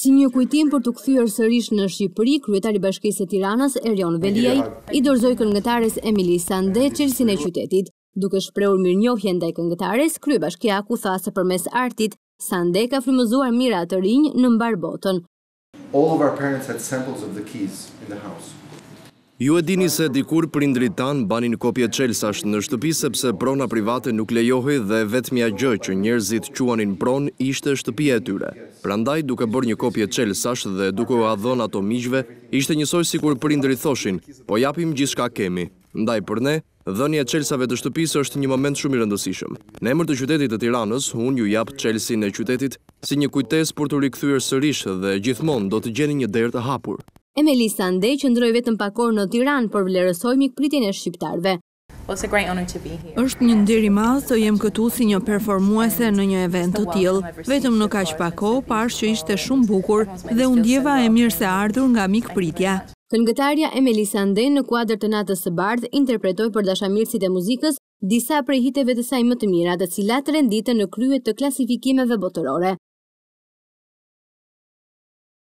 Si një kujtim për të këthyër sërish në Shqipëri, kryetari bashkisë të Tiranës, Erion Veliaj, i dorzoj këngëtares Emili Sande, qërësin e qytetit. Duke shpreur mirë njohjen ndaj këngëtares, krye bashkja ku tha se përmes artit, Sande ka frimëzuar mira të rinjë në mbar botën. All of our parents had samples of the keys in the house. Ju e dini se dikur për indritan banin kopje qelsasht në shtëpi sepse prona private nuk lejohi dhe vetëmja gjë që njerëzit quanin pron ishte shtëpi e tyre. Prandaj duke bërë një kopje qelsasht dhe duke o adhon ato mishve, ishte njësoj si kur për indrit thoshin, po japim gjithë shka kemi. Ndaj për ne, dhënje qelsave të shtëpis është një moment shumë i rëndësishëm. Në emër të qytetit të tiranës, unë ju japë qelsin e qytetit si një kujtes për të rikëthyër sërish dhe gjithmon do të gjeni një derë të hapur. Emelisa Andej që ndroj vetën pakor në Tiran, për vlerësoj mikpritin e shqiptarve. Êshtë një ndiri malë të jem këtu si një performuese në një event të tjilë. Vetëm në kash pako, pash që ishte shumë bukur dhe undjeva e mirë se ardhur nga mikpritja. Këngëtarja Emelisa Andej në kuadrë të natës së bardhë interpretoj për dashamirësit e muzikës disa prej hiteve të saj më të mirat e cilat rendite në kryet të klasifikimeve botërore.